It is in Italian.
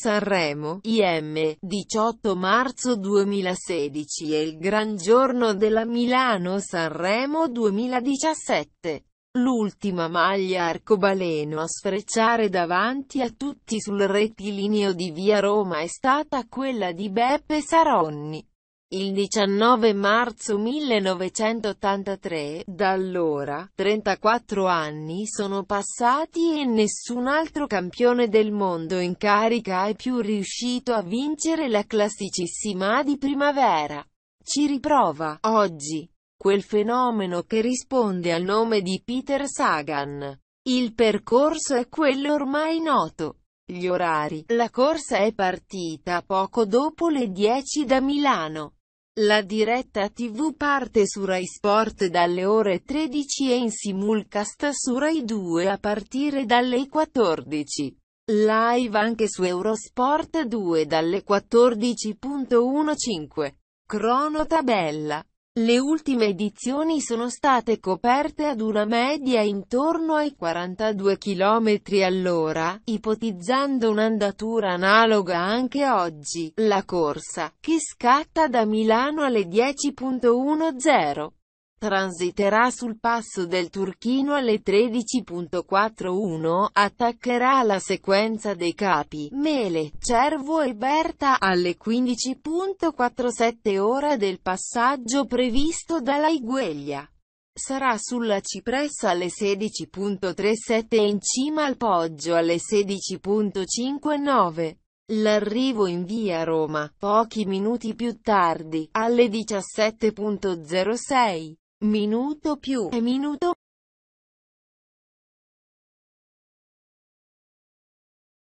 Sanremo, IM, 18 marzo 2016 e il Gran Giorno della Milano-Sanremo 2017. L'ultima maglia arcobaleno a sfrecciare davanti a tutti sul rettilineo di via Roma è stata quella di Beppe Saronni. Il 19 marzo 1983, da allora, 34 anni sono passati e nessun altro campione del mondo in carica è più riuscito a vincere la classicissima di primavera. Ci riprova, oggi, quel fenomeno che risponde al nome di Peter Sagan. Il percorso è quello ormai noto. Gli orari, la corsa è partita poco dopo le 10 da Milano. La diretta tv parte su Rai Sport dalle ore 13 e in simulcast su Rai 2 a partire dalle 14. Live anche su Eurosport 2 dalle 14.15. Cronotabella le ultime edizioni sono state coperte ad una media intorno ai 42 km all'ora, ipotizzando un'andatura analoga anche oggi. La corsa, che scatta da Milano alle 10.10, transiterà sul passo del Turchino alle 13.41, attaccherà la sequenza dei capi, Mele, Cervo e Berta, alle 15.47 ora del passaggio previsto dalla Igueglia. Sarà sulla Cipressa alle 16.37 e in cima al Poggio alle 16.59. L'arrivo in via Roma, pochi minuti più tardi, alle 17.06. Minuto più e minuto